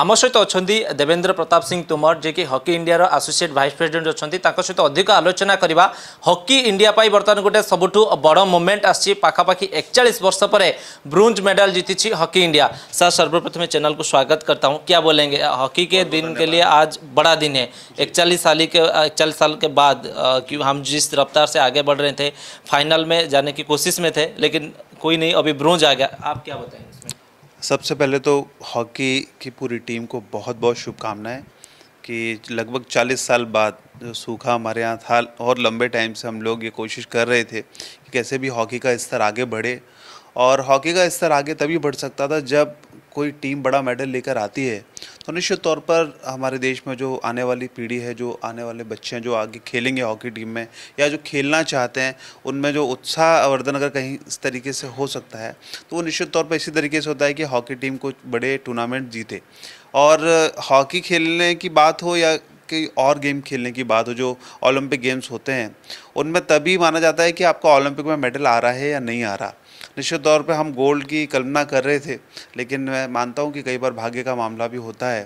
आम सहित अच्छा देवेंद्र प्रताप सिंह तोमर जे कि hockey India associate vice president अच्छा सहित अधिक आलोचना करवा हकी इंडिया बर्तमान गोटे सबुठ बड़ मुभमेंट आखापाखि एकचाश वर्ष पर ब्रोज मेडल जीती हकी इंडिया सर सर्वप्रथम चैनल को स्वागत करता हूँ क्या बोलेंगे हॉकी के दिन के लिए आज बड़ा दिन है इकचालीस साल के इकचालीस साल के बाद हम जिस रफ्तार से आगे बढ़ रहे थे फाइनल में जाने की कोशिश में थे लेकिन कोई नहीं अभी ब्रोज आ गया आप क्या बताएंगे सबसे पहले तो हॉकी की पूरी टीम को बहुत बहुत शुभकामनाएं कि लगभग 40 साल बाद जो सूखा हमारे यहाँ था और लंबे टाइम से हम लोग ये कोशिश कर रहे थे कि कैसे भी हॉकी का स्तर आगे बढ़े और हॉकी का स्तर आगे तभी बढ़ सकता था जब कोई टीम बड़ा मेडल लेकर आती है तो निश्चित तौर पर हमारे देश में जो आने वाली पीढ़ी है जो आने वाले बच्चे हैं जो आगे खेलेंगे हॉकी टीम में या जो खेलना चाहते हैं उनमें जो उत्साह वर्धन अगर कहीं इस तरीके से हो सकता है तो वो निश्चित तौर पर इसी तरीके से होता है कि हॉकी टीम को बड़े टूर्नामेंट जीते और हॉकी खेलने की बात हो या कि और गेम खेलने की बात हो जो ओलंपिक गेम्स होते हैं उनमें तभी माना जाता है कि आपका ओलंपिक में मेडल आ रहा है या नहीं आ रहा निश्चित तौर पे हम गोल्ड की कल्पना कर रहे थे लेकिन मैं मानता हूँ कि कई बार भाग्य का मामला भी होता है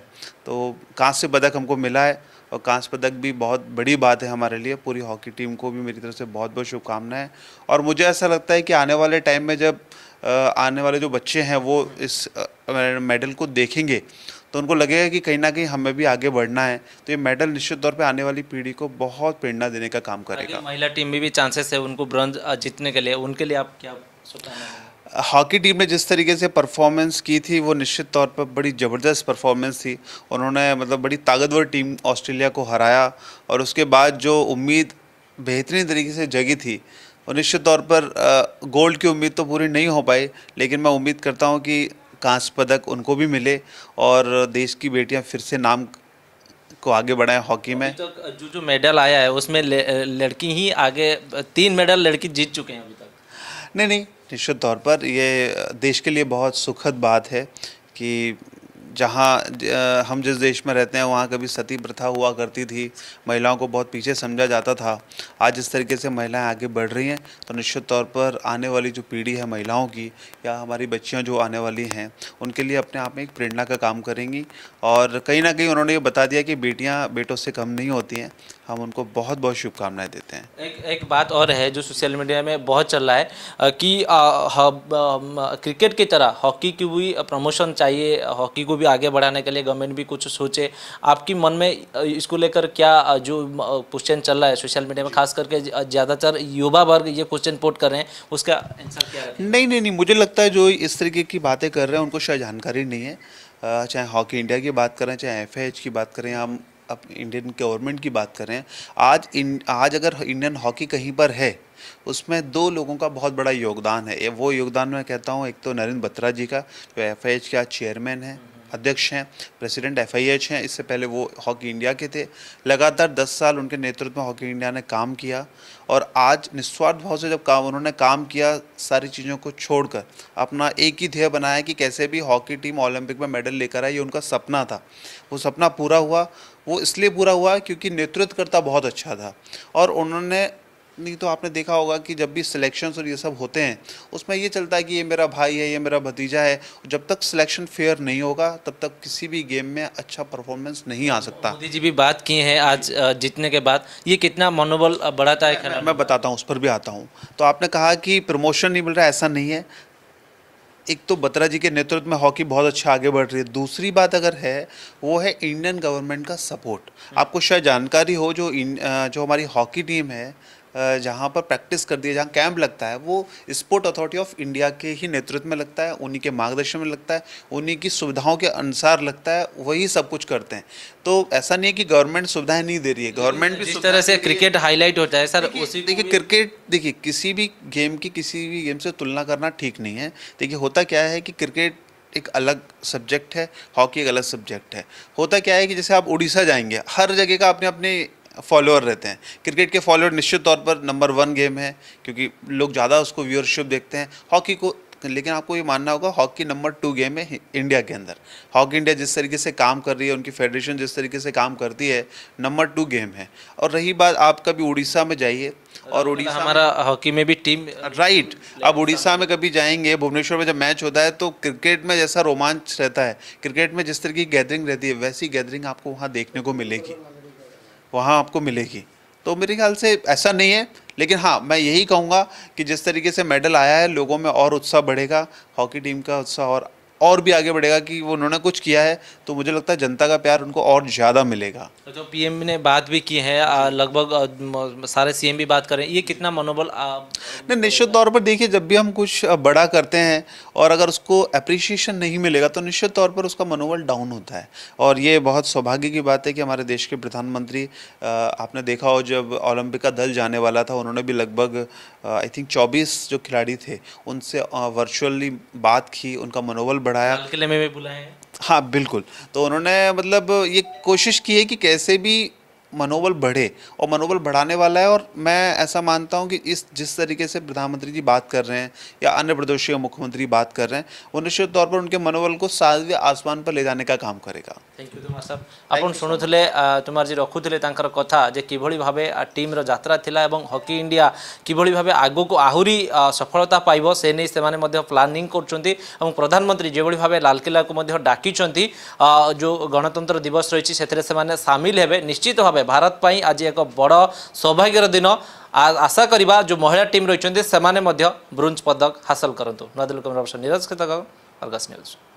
तो कांस्य पदक हमको मिला है और कांस्य पदक भी बहुत बड़ी बात है हमारे लिए पूरी हॉकी टीम को भी मेरी तरफ से बहुत बहुत शुभकामनाएं और मुझे ऐसा लगता है कि आने वाले टाइम में जब आने वाले जो बच्चे हैं वो इस मेडल को देखेंगे तो उनको लगेगा कि कहीं ना कहीं हमें भी आगे बढ़ना है तो ये मेडल निश्चित तौर पे आने वाली पीढ़ी को बहुत प्रेरणा देने का काम करेगा महिला टीम में भी चांसेस है उनको ब्रॉन्ज जीतने के लिए उनके लिए आप क्या हॉकी टीम ने जिस तरीके से परफॉर्मेंस की थी वो निश्चित तौर पर बड़ी ज़बरदस्त परफॉर्मेंस थी उन्होंने मतलब बड़ी ताकतवर टीम ऑस्ट्रेलिया को हराया और उसके बाद जो उम्मीद बेहतरीन तरीके से जगी थी और निश्चित तौर पर गोल्ड की उम्मीद तो पूरी नहीं हो पाई लेकिन मैं उम्मीद करता हूँ कि कांस्य पदक उनको भी मिले और देश की बेटियाँ फिर से नाम को आगे बढ़ाएं हॉकी में तो जो जो मेडल आया है उसमें लड़की ही आगे तीन मेडल लड़की जीत चुके हैं अभी तक नहीं नहीं निश्चित तौर पर ये देश के लिए बहुत सुखद बात है कि जहाँ हम जिस देश में रहते हैं वहाँ कभी सती प्रथा हुआ करती थी महिलाओं को बहुत पीछे समझा जाता था आज इस तरीके से महिलाएं आगे बढ़ रही हैं तो निश्चित तौर पर आने वाली जो पीढ़ी है महिलाओं की या हमारी बच्चियाँ जो आने वाली हैं उनके लिए अपने आप में एक प्रेरणा का काम करेंगी और कहीं ना कहीं उन्होंने ये बता दिया कि बेटियाँ बेटों से कम नहीं होती हैं हम उनको बहुत बहुत शुभकामनाएं देते हैं एक एक बात और है जो सोशल मीडिया में बहुत चल रहा है कि क्रिकेट की तरह हॉकी की भी प्रमोशन चाहिए हॉकी को भी आगे बढ़ाने के लिए गवर्नमेंट भी कुछ सोचे आपकी मन में इसको लेकर क्या जो क्वेश्चन चल रहा है सोशल मीडिया में खास करके ज़्यादातर युवा वर्ग ये क्वेश्चन पोट कर रहे हैं उसका आंसर क्या है नहीं नहीं नहीं मुझे लगता है जो इस तरीके की बातें कर रहे हैं उनको शायद जानकारी नहीं है चाहे हॉकी इंडिया की बात करें चाहे एफ की बात करें हम आप इंडियन गवर्नमेंट की बात करें आज इन आज अगर इंडियन हॉकी कहीं पर है उसमें दो लोगों का बहुत बड़ा योगदान है वो योगदान मैं कहता हूँ एक तो नरेंद्र बत्रा जी का जो एफ के चेयरमैन हैं अध्यक्ष हैं प्रेसिडेंट एफ हैं इससे पहले वो हॉकी इंडिया के थे लगातार 10 साल उनके नेतृत्व में हॉकी इंडिया ने काम किया और आज निस्वार्थ भाव से जब काम उन्होंने काम किया सारी चीज़ों को छोड़कर अपना एक ही ध्येय बनाया कि कैसे भी हॉकी टीम ओलंपिक में मेडल लेकर आए ये उनका सपना था वो सपना पूरा हुआ वो इसलिए पूरा हुआ क्योंकि नेतृत्वकर्ता बहुत अच्छा था और उन्होंने नहीं तो आपने देखा होगा कि जब भी सिलेक्शंस और ये सब होते हैं उसमें ये चलता है कि ये मेरा भाई है ये मेरा भतीजा है जब तक सिलेक्शन फेयर नहीं होगा तब तक किसी भी गेम में अच्छा परफॉर्मेंस नहीं आ सकता मोदी जी भी बात किए हैं आज जीतने के बाद ये कितना मनोबल बढ़ाता है मैं, मैं बताता हूँ उस पर भी आता हूँ तो आपने कहा कि प्रमोशन नहीं मिल रहा ऐसा नहीं है एक तो बत्रा जी के नेतृत्व में हॉकी बहुत अच्छा आगे बढ़ रही है दूसरी बात अगर है वो है इंडियन गवर्नमेंट का सपोर्ट आपको शायद जानकारी हो जो जो हमारी हॉकी टीम है जहाँ पर प्रैक्टिस कर दी है जहाँ कैंप लगता है वो स्पोर्ट अथॉरिटी ऑफ इंडिया के ही नेतृत्व में लगता है उन्हीं के मार्गदर्शन में लगता है उन्हीं की सुविधाओं के अनुसार लगता है वही सब कुछ करते हैं तो ऐसा नहीं है कि गवर्नमेंट सुविधाएं नहीं दे रही है गवर्नमेंट भी जिस तरह से क्रिकेट हाईलाइट होता है सर उसी देखिए क्रिकेट देखिए किसी भी गेम की किसी भी गेम से तुलना करना ठीक नहीं है देखिए होता क्या है कि क्रिकेट एक अलग सब्जेक्ट है हॉकी एक अलग सब्जेक्ट है होता क्या है कि जैसे आप उड़ीसा जाएंगे हर जगह का अपने अपने फॉलोअर रहते हैं क्रिकेट के फॉलोअर निश्चित तौर पर नंबर वन गेम है क्योंकि लोग ज़्यादा उसको व्यूअरशिप देखते हैं हॉकी को लेकिन आपको ये मानना होगा हॉकी नंबर टू गेम है इंडिया के अंदर हॉकी इंडिया जिस तरीके से काम कर रही है उनकी फेडरेशन जिस तरीके से काम करती है नंबर टू गेम है और रही बात आप कभी उड़ीसा में जाइए और मतलब उड़ीसा हमारा हॉकी में भी टीम राइट अब उड़ीसा में कभी जाएंगे भुवनेश्वर में जब मैच होता है तो क्रिकेट में जैसा रोमांच रहता है क्रिकेट में जिस तरह की गैदरिंग रहती है वैसी गैदरिंग आपको वहाँ देखने को मिलेगी वहाँ आपको मिलेगी तो मेरे ख्याल से ऐसा नहीं है लेकिन हाँ मैं यही कहूँगा कि जिस तरीके से मेडल आया है लोगों में और उत्साह बढ़ेगा हॉकी टीम का उत्साह और और भी आगे बढ़ेगा कि वो उन्होंने कुछ किया है तो मुझे लगता है जनता का प्यार उनको और ज़्यादा मिलेगा तो जो पीएम ने बात भी की है लगभग सारे सीएम भी बात करें ये कितना मनोबल नहीं निश्चित तौर पर देखिए जब भी हम कुछ बड़ा करते हैं और अगर उसको अप्रिसिएशन नहीं मिलेगा तो निश्चित तौर पर उसका मनोबल डाउन होता है और ये बहुत सौभाग्य की बात है कि हमारे देश के प्रधानमंत्री आपने देखा हो जब ओलंपिक का दल जाने वाला था उन्होंने भी लगभग आई थिंक चौबीस जो खिलाड़ी थे उनसे वर्चुअली बात की उनका मनोबल बढ़ाया किले में भी बुलाए हाँ बिल्कुल तो उन्होंने मतलब ये कोशिश की है कि कैसे भी मनोबल बढ़े और मनोबल बढ़ाने वाला है और मैं ऐसा मानता हूं कि इस जिस तरीके से प्रधानमंत्री जी बात कर रहे हैं या अन्य प्रदेश के मुख्यमंत्री बात कर रहे हैं वो निश्चित तौर पर उनके मनोबल को सातवें आसमान पर ले जाने का काम करेगा थैंक यू तुम्हार साहब आप शुणुले तुम्हार जी रखुले कथा जे कि भाव टीम रात्रा थी और हकी इंडिया किभली भाव आग को आहरी सफलता पाइब से नहीं से प्लानिंग कर प्रधानमंत्री जो भाव लालकिल्ला को डाकि जो गणतंत्र दिवस रही सामिल हे निश्चित भाव ଭାବେ ଭାରତ ପାଇଁ ଆଜି ଏକ ବଡ଼ ସୌଭାଗ୍ୟର ଦିନ ଆଶା କରିବା ଯେଉଁ ମହିଳା ଟିମ୍ ରହିଛନ୍ତି ସେମାନେ ମଧ୍ୟ ବ୍ରୋଞ୍ଜ ପଦକ ହାସଲ କରନ୍ତୁ ନୂଆଦିଲ୍ଲୀ କ୍ୟାମେରା ଅଫିସର ନିରଜ କ୍ଷେତକ ଅର୍ଗସ ନ୍ୟୁଜ୍